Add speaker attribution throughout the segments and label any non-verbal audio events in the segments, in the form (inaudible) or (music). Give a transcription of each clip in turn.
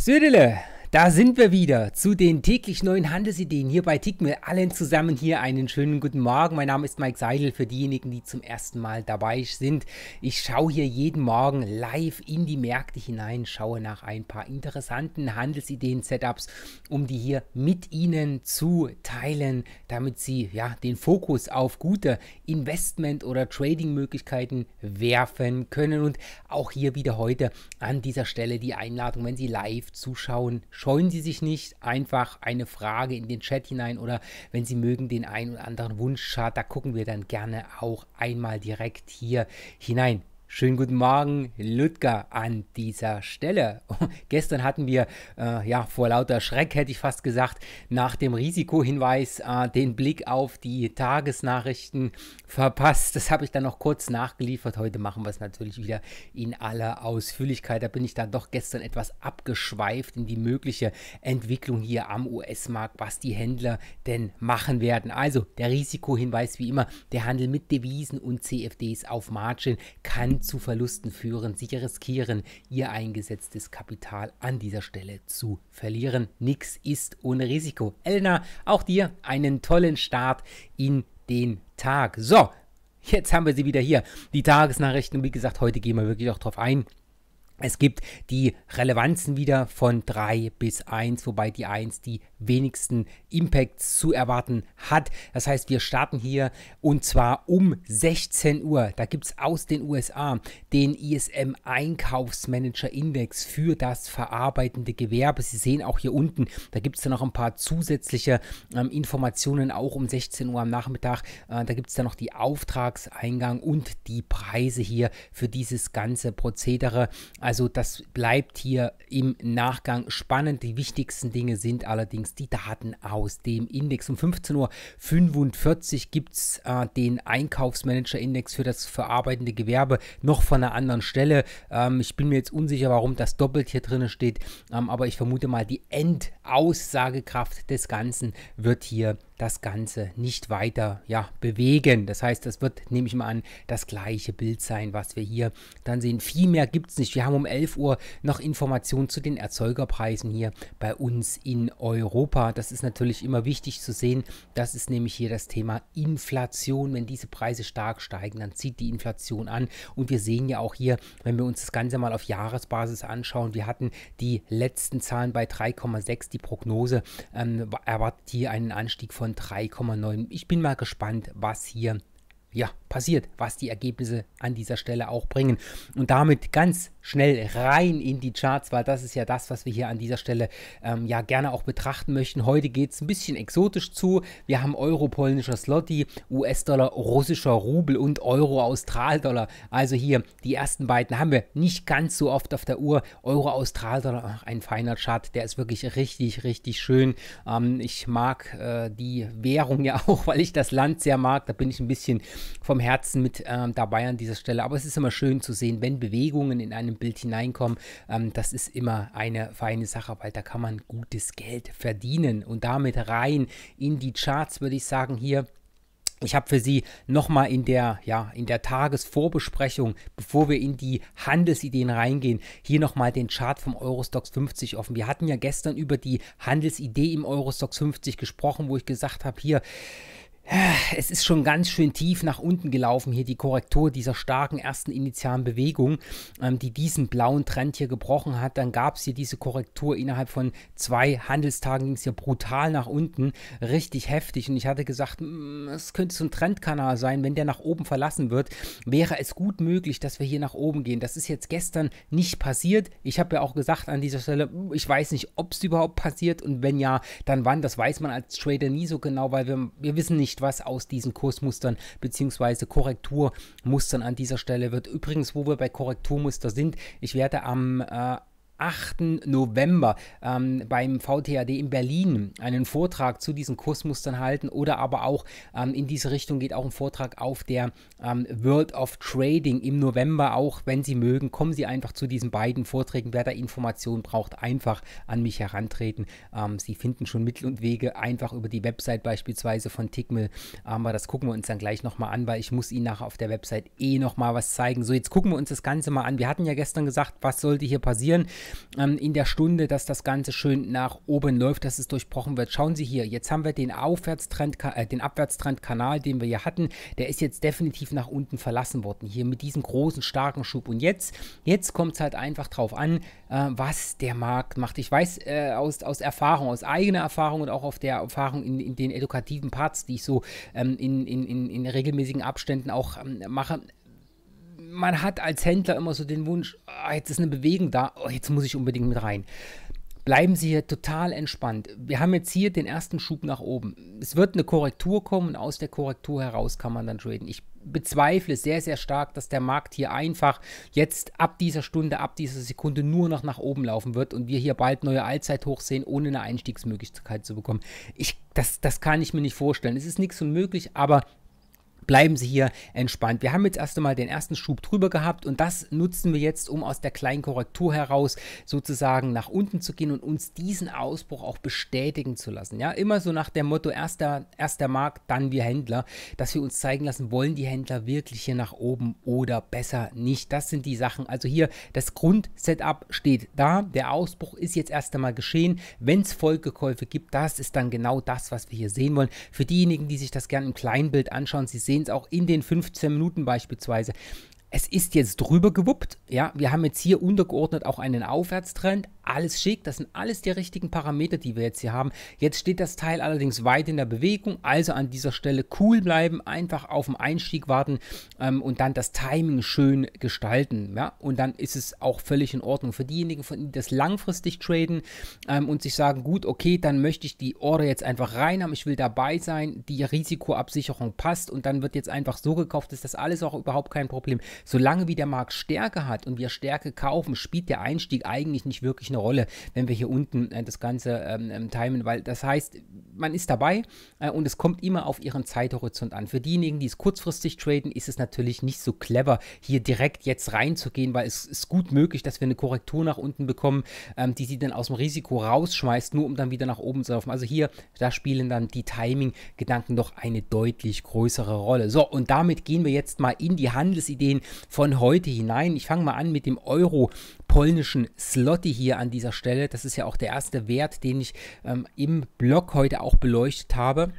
Speaker 1: Сириля, Da sind wir wieder zu den täglich neuen Handelsideen hier bei Tickmill. Allen zusammen hier einen schönen guten Morgen. Mein Name ist Mike Seidel für diejenigen, die zum ersten Mal dabei sind. Ich schaue hier jeden Morgen live in die Märkte hinein, schaue nach ein paar interessanten Handelsideen-Setups, um die hier mit Ihnen zu teilen, damit Sie ja den Fokus auf gute Investment- oder Trading-Möglichkeiten werfen können. Und auch hier wieder heute an dieser Stelle die Einladung, wenn Sie live zuschauen, scheuen Sie sich nicht, einfach eine Frage in den Chat hinein oder wenn Sie mögen, den einen oder anderen Wunschchart, da gucken wir dann gerne auch einmal direkt hier hinein. Schönen guten Morgen, Ludger, an dieser Stelle. (laughs) Gestern hatten wir, äh, ja, vor lauter Schreck hätte ich fast gesagt, nach dem Risikohinweis äh, den Blick auf die Tagesnachrichten verpasst. Das habe ich dann noch kurz nachgeliefert. Heute machen wir es natürlich wieder in aller Ausführlichkeit. Da bin ich dann doch gestern etwas abgeschweift in die mögliche Entwicklung hier am US-Markt, was die Händler denn machen werden. Also der Risikohinweis wie immer, der Handel mit Devisen und CFDs auf Margin kann zu Verlusten führen. Sie riskieren, ihr eingesetztes Kapital an dieser Stelle zu verlieren. Nix ist ohne Risiko. Elna, auch dir einen tollen Start in den Tag. So, jetzt haben wir sie wieder hier. Die Tagesnachrichten, Und wie gesagt, heute gehen wir wirklich auch drauf ein. Es gibt die Relevanzen wieder von 3 bis 1, wobei die 1 die wenigsten Impacts zu erwarten hat. Das heißt, wir starten hier und zwar um 16 Uhr. Da gibt es aus den USA den ISM Einkaufsmanager Index für das verarbeitende Gewerbe. Sie sehen auch hier unten, da gibt es dann noch ein paar zusätzliche ähm, Informationen, auch um 16 Uhr am Nachmittag. Äh, da gibt es dann noch die Auftragseingang und die Preise hier für dieses ganze Prozedere. Also also das bleibt hier im Nachgang spannend. Die wichtigsten Dinge sind allerdings die Daten aus dem Index. Um 15.45 Uhr gibt es äh, den Einkaufsmanager-Index für das verarbeitende Gewerbe noch von einer anderen Stelle. Ähm, ich bin mir jetzt unsicher, warum das doppelt hier drin steht, ähm, aber ich vermute mal, die Endaussagekraft des Ganzen wird hier das Ganze nicht weiter ja, bewegen. Das heißt, das wird, nehme ich mal an, das gleiche Bild sein, was wir hier dann sehen. Viel mehr gibt es nicht. Wir haben um 11 Uhr noch Informationen zu den Erzeugerpreisen hier bei uns in Europa. Das ist natürlich immer wichtig zu sehen. Das ist nämlich hier das Thema Inflation. Wenn diese Preise stark steigen, dann zieht die Inflation an. Und wir sehen ja auch hier, wenn wir uns das Ganze mal auf Jahresbasis anschauen, wir hatten die letzten Zahlen bei 3,6. Die Prognose ähm, erwartet hier einen Anstieg von von 3,9. Ich bin mal gespannt, was hier ja, passiert, was die Ergebnisse an dieser Stelle auch bringen. Und damit ganz schnell rein in die Charts, weil das ist ja das, was wir hier an dieser Stelle ähm, ja gerne auch betrachten möchten. Heute geht es ein bisschen exotisch zu. Wir haben Euro polnischer Slotty, US-Dollar, russischer Rubel und Euro austral dollar Also hier die ersten beiden haben wir nicht ganz so oft auf der Uhr. Euro austral dollar ein feiner Chart, der ist wirklich richtig, richtig schön. Ähm, ich mag äh, die Währung ja (laughs) auch, weil ich das Land sehr mag. Da bin ich ein bisschen vom Herzen mit ähm, dabei an dieser Stelle. Aber es ist immer schön zu sehen, wenn Bewegungen in einem Bild hineinkommen. Ähm, das ist immer eine feine Sache, weil da kann man gutes Geld verdienen. Und damit rein in die Charts, würde ich sagen, hier. Ich habe für Sie nochmal in der, ja, in der Tagesvorbesprechung, bevor wir in die Handelsideen reingehen, hier nochmal den Chart vom Eurostox 50 offen. Wir hatten ja gestern über die Handelsidee im Eurostox 50 gesprochen, wo ich gesagt habe, hier, es ist schon ganz schön tief nach unten gelaufen hier die Korrektur dieser starken ersten initialen Bewegung, ähm, die diesen blauen Trend hier gebrochen hat. Dann gab es hier diese Korrektur innerhalb von zwei Handelstagen ging es hier brutal nach unten, richtig heftig. Und ich hatte gesagt, mm, es könnte so ein Trendkanal sein, wenn der nach oben verlassen wird, wäre es gut möglich, dass wir hier nach oben gehen. Das ist jetzt gestern nicht passiert. Ich habe ja auch gesagt an dieser Stelle, mm, ich weiß nicht, ob es überhaupt passiert und wenn ja, dann wann. Das weiß man als Trader nie so genau, weil wir, wir wissen nicht, was aus diesen Kursmustern bzw. Korrekturmustern an dieser Stelle wird. Übrigens, wo wir bei Korrekturmuster sind, ich werde am äh, 8. November ähm, beim VTAD in Berlin einen Vortrag zu diesen Kursmustern halten oder aber auch ähm, in diese Richtung geht auch ein Vortrag auf der ähm, World of Trading im November. Auch wenn Sie mögen, kommen Sie einfach zu diesen beiden Vorträgen. Wer da Informationen braucht, einfach an mich herantreten. Ähm, Sie finden schon Mittel und Wege einfach über die Website beispielsweise von Tickmill. Aber ähm, das gucken wir uns dann gleich nochmal an, weil ich muss Ihnen nachher auf der Website eh nochmal was zeigen. So, jetzt gucken wir uns das Ganze mal an. Wir hatten ja gestern gesagt, was sollte hier passieren? ähm, in der Stunde, dass das Ganze schön nach oben läuft, dass es durchbrochen wird. Schauen Sie hier, jetzt haben wir den Aufwärtstrend, äh, den Abwärtstrendkanal, den wir hier hatten, der ist jetzt definitiv nach unten verlassen worden, hier mit diesem großen, starken Schub. Und jetzt, jetzt kommt es halt einfach drauf an, äh, was der Markt macht. Ich weiß äh, aus, aus Erfahrung, aus eigener Erfahrung und auch auf der Erfahrung in, in den edukativen Parts, die ich so ähm, in, in, in, regelmäßigen Abständen auch ähm, mache, man hat als Händler immer so den Wunsch, ah, jetzt ist eine Bewegung da, oh, jetzt muss ich unbedingt mit rein. Bleiben Sie hier total entspannt. Wir haben jetzt hier den ersten Schub nach oben. Es wird eine Korrektur kommen und aus der Korrektur heraus kann man dann traden. Ich bezweifle sehr, sehr stark, dass der Markt hier einfach jetzt ab dieser Stunde, ab dieser Sekunde nur noch nach oben laufen wird und wir hier bald neue Allzeithoch sehen, ohne eine Einstiegsmöglichkeit zu bekommen. Ich, das, das kann ich mir nicht vorstellen. Es ist nichts unmöglich, aber bleiben Sie hier entspannt. Wir haben jetzt erst einmal den ersten Schub drüber gehabt und das nutzen wir jetzt, um aus der kleinen Korrektur heraus sozusagen nach unten zu gehen und uns diesen Ausbruch auch bestätigen zu lassen. Ja, immer so nach dem Motto, erst der, erst der Markt, dann wir Händler, dass wir uns zeigen lassen, wollen die Händler wirklich hier nach oben oder besser nicht. Das sind die Sachen. Also hier das Grundsetup steht da. Der Ausbruch ist jetzt erst einmal geschehen. Wenn es Folgekäufe gibt, das ist dann genau das, was wir hier sehen wollen. Für diejenigen, die sich das gerne im Kleinbild anschauen, Sie sehen, sehen es auch in den 15 Minuten beispielsweise. Es ist jetzt drüber gewuppt, ja. Wir haben jetzt hier untergeordnet auch einen Aufwärtstrend, alles schick. Das sind alles die richtigen Parameter, die wir jetzt hier haben. Jetzt steht das Teil allerdings weit in der Bewegung, also an dieser Stelle cool bleiben, einfach auf den Einstieg warten ähm, und dann das Timing schön gestalten. Ja? Und dann ist es auch völlig in Ordnung. Für diejenigen von Ihnen, die das langfristig traden ähm, und sich sagen, gut, okay, dann möchte ich die Order jetzt einfach rein haben, ich will dabei sein, die Risikoabsicherung passt und dann wird jetzt einfach so gekauft, ist das alles auch überhaupt kein Problem. Solange wie der Markt Stärke hat und wir Stärke kaufen, spielt der Einstieg eigentlich nicht wirklich eine Rolle, wenn wir hier unten äh, das Ganze ähm, ähm, timen, weil das heißt, man ist dabei äh, und es kommt immer auf ihren Zeithorizont an. Für diejenigen, die es kurzfristig traden, ist es natürlich nicht so clever, hier direkt jetzt reinzugehen, weil es ist gut möglich, dass wir eine Korrektur nach unten bekommen, ähm, die sie dann aus dem Risiko rausschmeißt, nur um dann wieder nach oben zu laufen. Also hier, da spielen dann die Timing-Gedanken doch eine deutlich größere Rolle. So, und damit gehen wir jetzt mal in die Handelsideen von heute hinein. Ich fange mal an mit dem Euro polnischen Slotty hier an dieser Stelle. Das ist ja auch der erste Wert, den ich ähm, im Blog heute auch beleuchtet habe.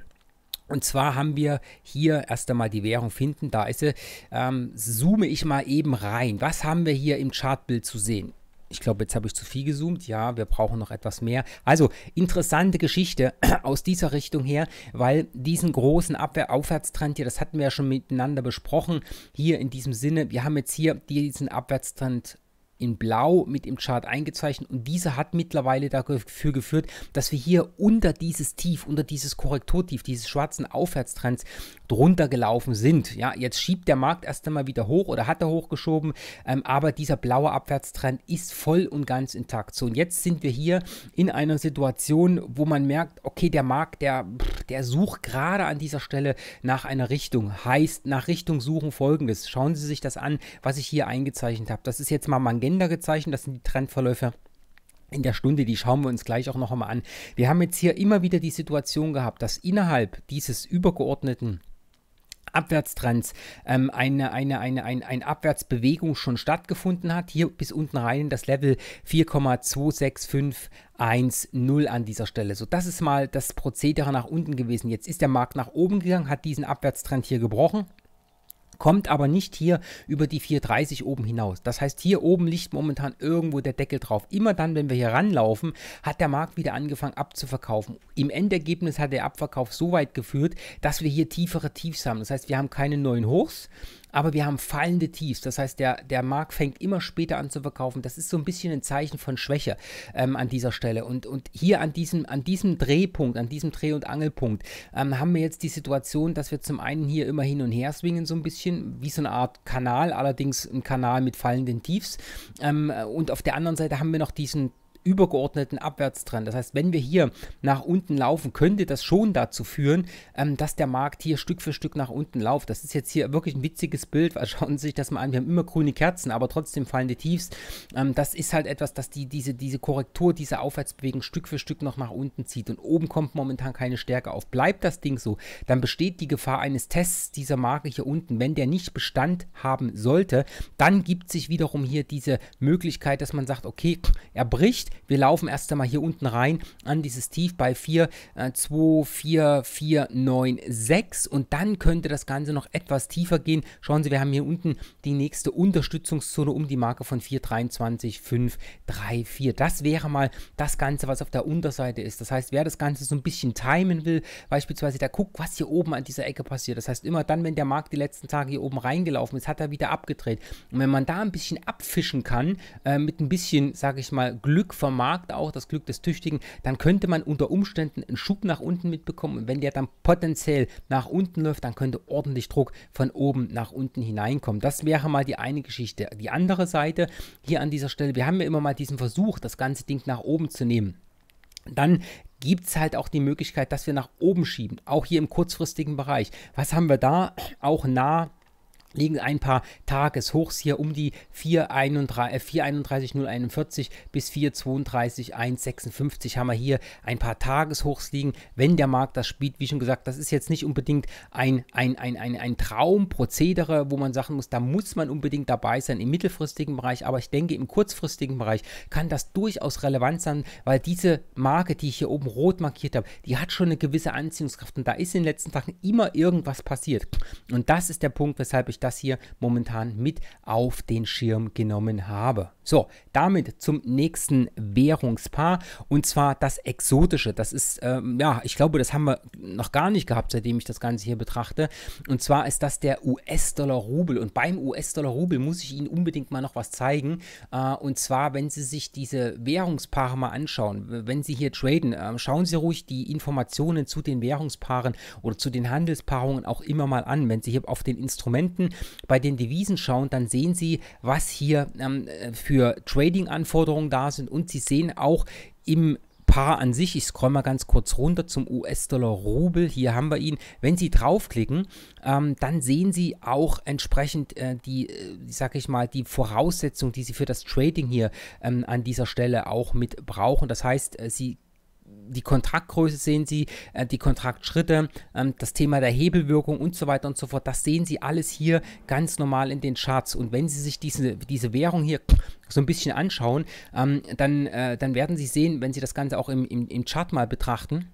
Speaker 1: Und zwar haben wir hier erst einmal die Währung finden. Da ist sie. Ähm, zoome ich mal eben rein. Was haben wir hier im Chartbild zu sehen? Ich glaube, jetzt habe ich zu viel gezoomt. Ja, wir brauchen noch etwas mehr. Also, interessante Geschichte (clears throat) aus dieser Richtung her, weil diesen großen Abwehr Aufwärtstrend hier, das hatten wir ja schon miteinander besprochen, hier in diesem Sinne, wir haben jetzt hier diesen Abwärtstrend in blau mit im Chart eingezeichnet und diese hat mittlerweile dafür geführt, dass wir hier unter dieses Tief, unter dieses Korrekturtief, dieses schwarzen Aufwärtstrends drunter gelaufen sind. Ja, jetzt schiebt der Markt erst einmal wieder hoch oder hat er hochgeschoben, ähm, aber dieser blaue Abwärtstrend ist voll und ganz intakt. So und jetzt sind wir hier in einer Situation, wo man merkt, okay, der Markt, der, der sucht gerade an dieser Stelle nach einer Richtung. Heißt, nach Richtung suchen folgendes. Schauen Sie sich das an, was ich hier eingezeichnet habe. Das ist jetzt mal Mangent Kalender gezeichnet. Das sind die Trendverläufe in der Stunde, die schauen wir uns gleich auch noch einmal an. Wir haben jetzt hier immer wieder die Situation gehabt, dass innerhalb dieses übergeordneten Abwärtstrends ähm, eine, eine, eine, ein, eine Abwärtsbewegung schon stattgefunden hat. Hier bis unten rein in das Level 4,2651,0 an dieser Stelle. So, das ist mal das Prozedere nach unten gewesen. Jetzt ist der Markt nach oben gegangen, hat diesen Abwärtstrend hier gebrochen kommt aber nicht hier über die 430 oben hinaus. Das heißt, hier oben liegt momentan irgendwo der Deckel drauf. Immer dann, wenn wir hier ranlaufen, hat der Markt wieder angefangen abzuverkaufen. Im Endergebnis hat der Abverkauf so weit geführt, dass wir hier tiefere Tiefs haben. Das heißt, wir haben keine neuen Hochs, aber wir haben fallende Tiefs. Das heißt, der, der Markt fängt immer später an zu verkaufen. Das ist so ein bisschen ein Zeichen von Schwäche ähm, an dieser Stelle. Und, und hier an diesem, an diesem Drehpunkt, an diesem Dreh- und Angelpunkt, ähm, haben wir jetzt die Situation, dass wir zum einen hier immer hin und her swingen, so ein bisschen, wie so eine Art Kanal, allerdings ein Kanal mit fallenden Tiefs. Ähm, und auf der anderen Seite haben wir noch diesen übergeordneten Abwärtstrend. Das heißt, wenn wir hier nach unten laufen, könnte das schon dazu führen, ähm, dass der Markt hier Stück für Stück nach unten läuft. Das ist jetzt hier wirklich ein witziges Bild. (laughs) Schauen Sie sich das mal an. Wir haben immer grüne Kerzen, aber trotzdem fallen die Tiefs. Ähm, das ist halt etwas, dass die, diese, diese Korrektur, diese Aufwärtsbewegung Stück für Stück noch nach unten zieht. Und oben kommt momentan keine Stärke auf. Bleibt das Ding so, dann besteht die Gefahr eines Tests dieser Marke hier unten. Wenn der nicht Bestand haben sollte, dann gibt sich wiederum hier diese Möglichkeit, dass man sagt, okay, er bricht wir laufen erst einmal hier unten rein an dieses Tief bei 4, äh, 2, 4, 4, 9, 6 und dann könnte das Ganze noch etwas tiefer gehen. Schauen Sie, wir haben hier unten die nächste Unterstützungszone um die Marke von 4, 23, 5, 3, 4. Das wäre mal das Ganze, was auf der Unterseite ist. Das heißt, wer das Ganze so ein bisschen timen will, beispielsweise der guckt, was hier oben an dieser Ecke passiert. Das heißt, immer dann, wenn der Markt die letzten Tage hier oben reingelaufen ist, hat er wieder abgedreht. Und wenn man da ein bisschen abfischen kann, äh, mit ein bisschen, sage ich mal, Glück vom Markt auch, das Glück des Tüchtigen, dann könnte man unter Umständen einen Schub nach unten mitbekommen. Und wenn der dann potenziell nach unten läuft, dann könnte ordentlich Druck von oben nach unten hineinkommen. Das wäre mal die eine Geschichte. Die andere Seite hier an dieser Stelle, wir haben ja immer mal diesen Versuch, das ganze Ding nach oben zu nehmen. Dann gibt es halt auch die Möglichkeit, dass wir nach oben schieben, auch hier im kurzfristigen Bereich. Was haben wir da? Auch nah liegen ein paar Tageshochs hier um die 431.041 äh, bis 432.156 haben wir hier ein paar Tageshochs liegen, wenn der Markt das spielt, wie schon gesagt, das ist jetzt nicht unbedingt ein, ein, ein, ein, ein Traumprozedere, wo man sagen muss, da muss man unbedingt dabei sein im mittelfristigen Bereich, aber ich denke im kurzfristigen Bereich kann das durchaus relevant sein, weil diese Marke, die ich hier oben rot markiert habe, die hat schon eine gewisse Anziehungskraft und da ist in den letzten Tagen immer irgendwas passiert und das ist der Punkt, weshalb ich das hier momentan mit auf den Schirm genommen habe. So, damit zum nächsten Währungspaar und zwar das Exotische. Das ist, ähm, ja, ich glaube, das haben wir noch gar nicht gehabt, seitdem ich das Ganze hier betrachte. Und zwar ist das der US-Dollar-Rubel. Und beim US-Dollar-Rubel muss ich Ihnen unbedingt mal noch was zeigen. Äh, und zwar, wenn Sie sich diese Währungspaare mal anschauen, wenn Sie hier traden, äh, schauen Sie ruhig die Informationen zu den Währungspaaren oder zu den Handelspaarungen auch immer mal an. Wenn Sie hier auf den Instrumenten bei den Devisen schauen, dann sehen Sie, was hier ähm, äh, für für Trading-Anforderungen da sind und Sie sehen auch im Paar an sich, ich scroll mal ganz kurz runter zum US-Dollar-Rubel, hier haben wir ihn. Wenn Sie draufklicken, ähm, dann sehen Sie auch entsprechend äh, die, äh, sag ich mal, die Voraussetzung, die Sie für das Trading hier ähm, an dieser Stelle auch mit brauchen. Das heißt, äh, Sie die Kontraktgröße sehen Sie, äh, die Kontraktschritte, ähm, das Thema der Hebelwirkung und so weiter und so fort. Das sehen Sie alles hier ganz normal in den Charts. Und wenn Sie sich diese, diese Währung hier so ein bisschen anschauen, ähm, dann, äh, dann werden Sie sehen, wenn Sie das Ganze auch im, im, im Chart mal betrachten,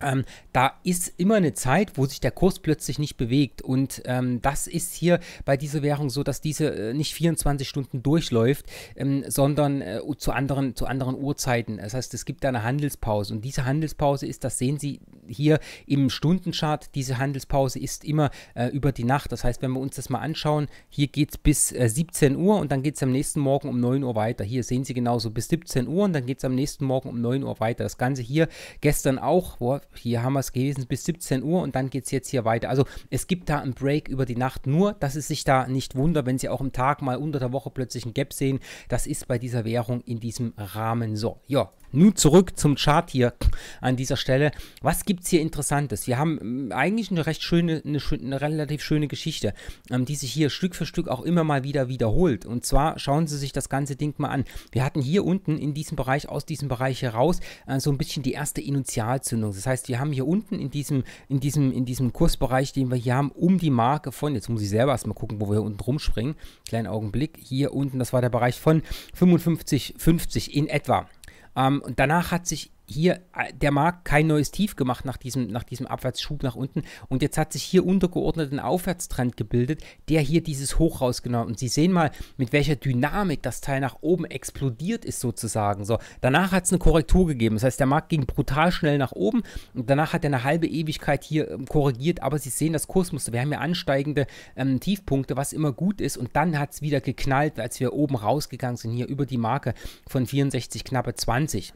Speaker 1: ähm, da ist immer eine Zeit, wo sich der Kurs plötzlich nicht bewegt. Und ähm, das ist hier bei dieser Währung so, dass diese äh, nicht 24 Stunden durchläuft, ähm, sondern äh, zu, anderen, zu anderen Uhrzeiten. Das heißt, es gibt eine Handelspause. Und diese Handelspause ist, das sehen Sie hier im Stundenchart, diese Handelspause ist immer äh, über die Nacht. Das heißt, wenn wir uns das mal anschauen, hier geht es bis äh, 17 Uhr und dann geht es am nächsten Morgen um 9 Uhr weiter. Hier sehen Sie genauso bis 17 Uhr und dann geht es am nächsten Morgen um 9 Uhr weiter. Das Ganze hier gestern auch, boah, hier haben wir es gewesen, bis 17 Uhr und dann geht es jetzt hier weiter. Also es gibt da einen Break über die Nacht, nur dass es sich da nicht wundert, wenn Sie auch im Tag mal unter der Woche plötzlich ein Gap sehen. Das ist bei dieser Währung in diesem Rahmen so. Ja, nun zurück zum Chart hier an dieser Stelle. Was gibt es hier Interessantes? Wir haben ähm, eigentlich eine recht schöne, eine, eine relativ schöne Geschichte, ähm, die sich hier Stück für Stück auch immer mal wieder wiederholt. Und zwar schauen Sie sich das ganze Ding mal an. Wir hatten hier unten in diesem Bereich, aus diesem Bereich heraus, äh, so ein bisschen die erste Initialzündung. Das heißt, wir haben hier unten in diesem, in diesem, in diesem Kursbereich, den wir hier haben, um die Marke von, jetzt muss ich selber erstmal gucken, wo wir hier unten rumspringen. Kleinen Augenblick. Hier unten, das war der Bereich von 55,50 in etwa. Ähm, und danach hat sich hier äh, der Markt kein neues Tief gemacht nach diesem, nach diesem Abwärtsschub nach unten. Und jetzt hat sich hier untergeordnet ein Aufwärtstrend gebildet, der hier dieses Hoch rausgenommen. Und Sie sehen mal, mit welcher Dynamik das Teil nach oben explodiert ist sozusagen. So, danach hat es eine Korrektur gegeben. Das heißt, der Markt ging brutal schnell nach oben und danach hat er eine halbe Ewigkeit hier ähm, korrigiert. Aber Sie sehen das Kursmuster. Wir haben ja ansteigende ähm, Tiefpunkte, was immer gut ist. Und dann hat es wieder geknallt, als wir oben rausgegangen sind, hier über die Marke von 64 knappe 20.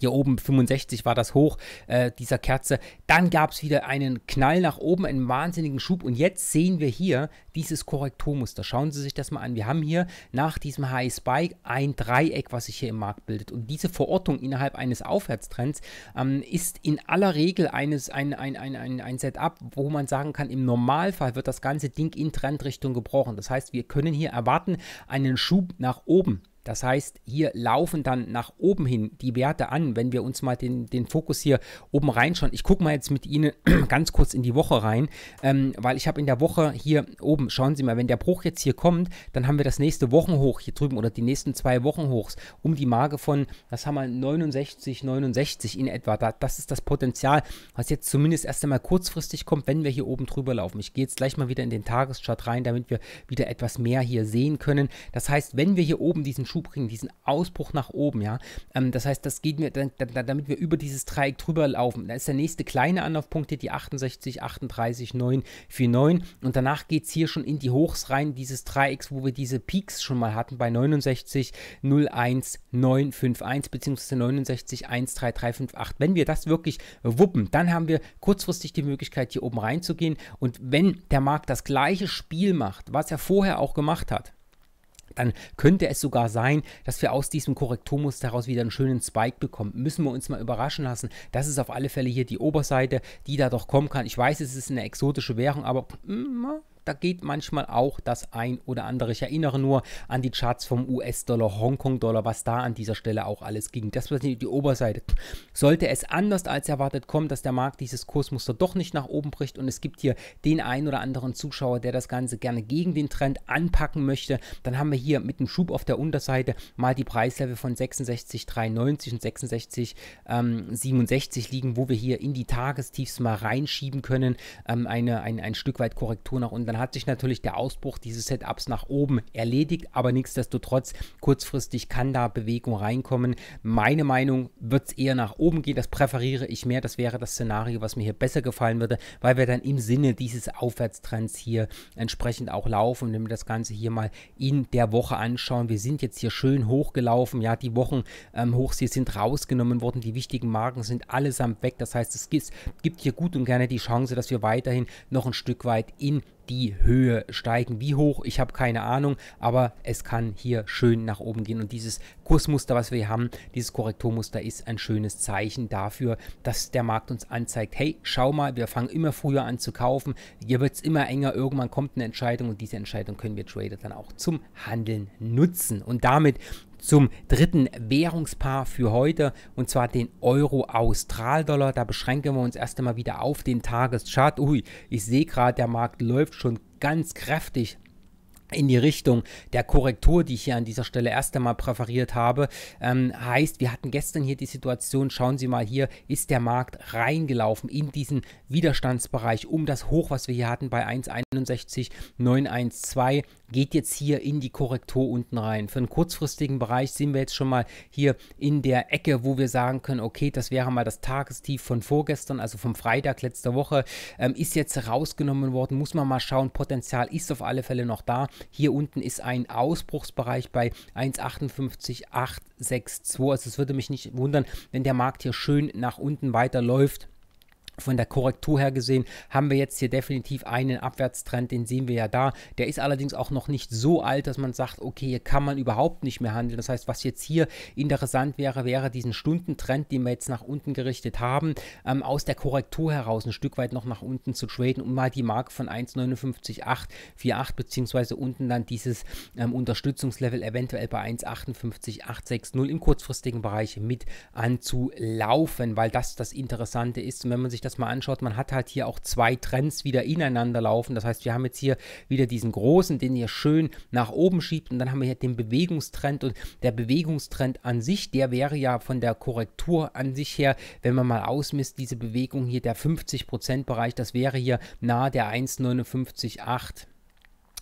Speaker 1: Hier oben 65 war das Hoch äh, dieser Kerze. Dann gab es wieder einen Knall nach oben, einen wahnsinnigen Schub. Und jetzt sehen wir hier dieses Korrekturmuster. Schauen Sie sich das mal an. Wir haben hier nach diesem High Spike ein Dreieck, was sich hier im Markt bildet. Und diese Verortung innerhalb eines Aufwärtstrends ähm, ist in aller Regel eines, ein, ein, ein, ein, ein Setup, wo man sagen kann, im Normalfall wird das ganze Ding in Trendrichtung gebrochen. Das heißt, wir können hier erwarten einen Schub nach oben. Das heißt, hier laufen dann nach oben hin die Werte an. Wenn wir uns mal den, den Fokus hier oben reinschauen, ich gucke mal jetzt mit Ihnen (clears throat) ganz kurz in die Woche rein, ähm, weil ich habe in der Woche hier oben, schauen Sie mal, wenn der Bruch jetzt hier kommt, dann haben wir das nächste Wochenhoch hier drüben oder die nächsten zwei Wochenhochs um die Marke von, das haben wir 69, 69 in etwa. Da, das ist das Potenzial, was jetzt zumindest erst einmal kurzfristig kommt, wenn wir hier oben drüber laufen. Ich gehe jetzt gleich mal wieder in den Tageschart rein, damit wir wieder etwas mehr hier sehen können. Das heißt, wenn wir hier oben diesen Schuh Schub kriegen, diesen Ausbruch nach oben, ja. Ähm, das heißt, das geht mir, dann, da, damit wir über dieses Dreieck drüber laufen. Da ist der nächste kleine Anlaufpunkt hier die 68, 38, 9, 4, 9 und danach geht es hier schon in die Hochs rein, dieses Dreiecks, wo wir diese Peaks schon mal hatten bei 69, 01, 1, bzw. 69, 1, 3, 3, 5, 8. Wenn wir das wirklich wuppen, dann haben wir kurzfristig die Möglichkeit, hier oben reinzugehen und wenn der Markt das gleiche Spiel macht, was er vorher auch gemacht hat, dann könnte es sogar sein, dass wir aus diesem Korrekturmuster heraus wieder einen schönen Spike bekommen. Müssen wir uns mal überraschen lassen. Das ist auf alle Fälle hier die Oberseite, die da doch kommen kann. Ich weiß, es ist eine exotische Währung, aber mm, da geht manchmal auch das ein oder andere. Ich erinnere nur an die Charts vom US-Dollar, Hongkong-Dollar, was da an dieser Stelle auch alles ging. Das war die Oberseite. Sollte es anders als erwartet kommen, dass der Markt dieses Kursmuster doch nicht nach oben bricht und es gibt hier den einen oder anderen Zuschauer, der das Ganze gerne gegen den Trend anpacken möchte, dann haben wir hier mit einem Schub auf der Unterseite mal die Preislevel von 66,93 und 66,67 ähm, liegen, wo wir hier in die Tagestiefs mal reinschieben können. Ähm, eine, ein, ein Stück weit Korrektur nach unten dann hat sich natürlich der Ausbruch dieses Setups nach oben erledigt, aber nichtsdestotrotz kurzfristig kann da Bewegung reinkommen. Meine Meinung wird es eher nach oben gehen, das präferiere ich mehr, das wäre das Szenario, was mir hier besser gefallen würde, weil wir dann im Sinne dieses Aufwärtstrends hier entsprechend auch laufen. Und wenn wir das Ganze hier mal in der Woche anschauen, wir sind jetzt hier schön hochgelaufen, ja, die Wochen ähm, hier sind rausgenommen worden, die wichtigen Marken sind allesamt weg, das heißt, es gibt hier gut und gerne die Chance, dass wir weiterhin noch ein Stück weit in die Höhe steigen. Wie hoch, ich habe keine Ahnung, aber es kann hier schön nach oben gehen. Und dieses Kursmuster, was wir haben, dieses Korrekturmuster ist ein schönes Zeichen dafür, dass der Markt uns anzeigt, hey, schau mal, wir fangen immer früher an zu kaufen, hier wird es immer enger, irgendwann kommt eine Entscheidung und diese Entscheidung können wir Trader dann auch zum Handeln nutzen. Und damit zum dritten Währungspaar für heute und zwar den Euro-Austral-Dollar. Da beschränken wir uns erst einmal wieder auf den Tageschart. Ui, ich sehe gerade, der Markt läuft schon ganz kräftig in die Richtung der Korrektur, die ich hier an dieser Stelle erst einmal präferiert habe. Ähm, heißt, wir hatten gestern hier die Situation, schauen Sie mal hier, ist der Markt reingelaufen in diesen Widerstandsbereich um das Hoch, was wir hier hatten bei 1,61,912, geht jetzt hier in die Korrektur unten rein. Für einen kurzfristigen Bereich sehen wir jetzt schon mal hier in der Ecke, wo wir sagen können, okay, das wäre mal das Tagestief von vorgestern, also vom Freitag letzter Woche, ähm, ist jetzt rausgenommen worden, muss man mal schauen, Potenzial ist auf alle Fälle noch da. Hier unten ist ein Ausbruchsbereich bei 1,58,862. Also es würde mich nicht wundern, wenn der Markt hier schön nach unten weiterläuft von der Korrektur her gesehen haben wir jetzt hier definitiv einen Abwärtstrend, den sehen wir ja da. Der ist allerdings auch noch nicht so alt, dass man sagt, okay, hier kann man überhaupt nicht mehr handeln. Das heißt, was jetzt hier interessant wäre, wäre diesen Stundentrend, den wir jetzt nach unten gerichtet haben, ähm, aus der Korrektur heraus ein Stück weit noch nach unten zu traden, um mal die Marke von 1,59848 beziehungsweise unten dann dieses ähm, Unterstützungslevel eventuell bei 1,58860 im kurzfristigen Bereich mit anzulaufen, weil das das Interessante ist. Und wenn man sich das mal anschaut, man hat halt hier auch zwei Trends wieder ineinander laufen. Das heißt, wir haben jetzt hier wieder diesen großen, den ihr schön nach oben schiebt und dann haben wir hier den Bewegungstrend und der Bewegungstrend an sich, der wäre ja von der Korrektur an sich her, wenn man mal ausmisst, diese Bewegung hier, der 50%-Bereich, das wäre hier nahe der 1,59,8.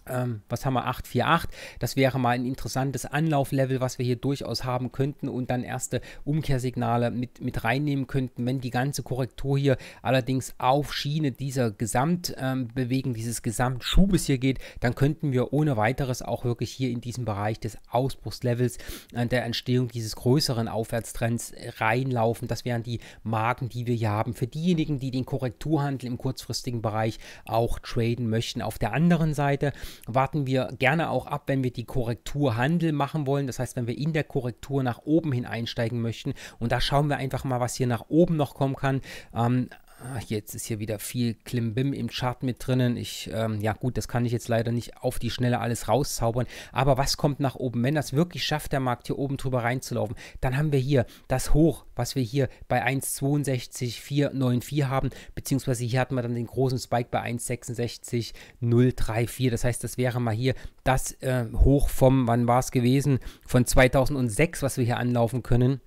Speaker 1: Ähm, was haben wir, 848. Das wäre mal ein interessantes Anlauflevel, was wir hier durchaus haben könnten und dann erste Umkehrsignale mit, mit reinnehmen könnten, wenn die ganze Korrektur hier allerdings auf Schiene dieser Gesamtbewegung, ähm, dieses Gesamtschubes hier geht, dann könnten wir ohne weiteres auch wirklich hier in diesem Bereich des Ausbruchslevels an äh, der Entstehung dieses größeren Aufwärtstrends äh, reinlaufen. Das wären die Marken, die wir hier haben. Für diejenigen, die den Korrekturhandel im kurzfristigen Bereich auch traden möchten. Auf der anderen Seite warten wir gerne auch ab, wenn wir die Korrekturhandel machen wollen. Das heißt, wenn wir in der Korrektur nach oben hin einsteigen möchten. Und da schauen wir einfach mal, was hier nach oben noch kommen kann. Ähm, Ah, jetzt ist hier wieder viel Klimbim im Chart mit drinnen. Ich, ähm, ja gut, das kann ich jetzt leider nicht auf die Schnelle alles rauszaubern. Aber was kommt nach oben? Wenn das wirklich schafft, der Markt hier oben drüber reinzulaufen, dann haben wir hier das Hoch, was wir hier bei 1,62494 haben, beziehungsweise hier hatten wir dann den großen Spike bei 1,66034. Das heißt, das wäre mal hier das äh, Hoch vom, wann war es gewesen, von 2006, was wir hier anlaufen können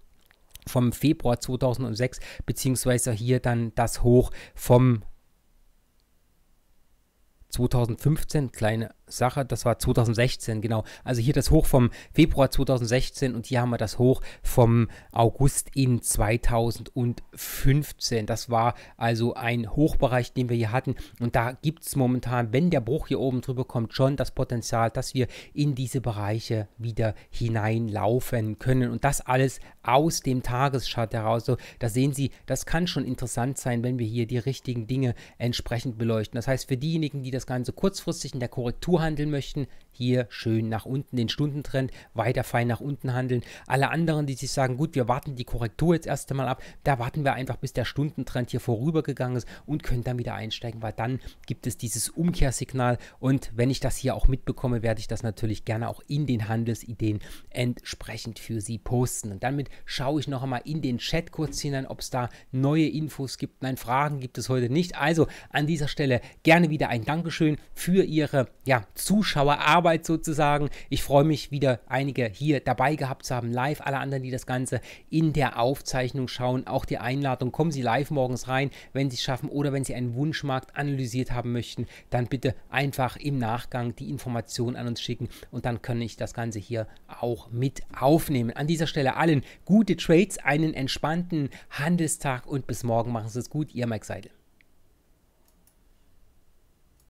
Speaker 1: vom Februar 2006, beziehungsweise hier dann das Hoch vom 2015, kleine Sache, das war 2016, genau. Also hier das Hoch vom Februar 2016 und hier haben wir das Hoch vom August in 2015. Das war also ein Hochbereich, den wir hier hatten. Und da gibt es momentan, wenn der Bruch hier oben drüber kommt, schon das Potenzial, dass wir in diese Bereiche wieder hineinlaufen können. Und das alles aus dem Tageschart heraus. So, da sehen Sie, das kann schon interessant sein, wenn wir hier die richtigen Dinge entsprechend beleuchten. Das heißt, für diejenigen, die das Ganze kurzfristig in der Korrektur handeln möchten, hier schön nach unten den Stundentrend, weiter fein nach unten handeln. Alle anderen, die sich sagen, gut, wir warten die Korrektur jetzt erst einmal ab, da warten wir einfach, bis der Stundentrend hier vorübergegangen ist und können dann wieder einsteigen, weil dann gibt es dieses Umkehrsignal und wenn ich das hier auch mitbekomme, werde ich das natürlich gerne auch in den Handelsideen entsprechend für Sie posten. Und damit schaue ich noch einmal in den Chat kurz hinein, ob es da neue Infos gibt. Nein, Fragen gibt es heute nicht. Also an dieser Stelle gerne wieder ein Dankeschön für Ihre ja, Zuschauerarbeit Arbeit sozusagen. Ich freue mich, wieder einige hier dabei gehabt zu haben, live. Alle anderen, die das Ganze in der Aufzeichnung schauen, auch die Einladung, kommen Sie live morgens rein, wenn Sie es schaffen oder wenn Sie einen Wunschmarkt analysiert haben möchten, dann bitte einfach im Nachgang die Information an uns schicken und dann kann ich das Ganze hier auch mit aufnehmen. An dieser Stelle allen gute Trades, einen entspannten Handelstag und bis morgen. Machen Sie es gut, Ihr Mike Seidel.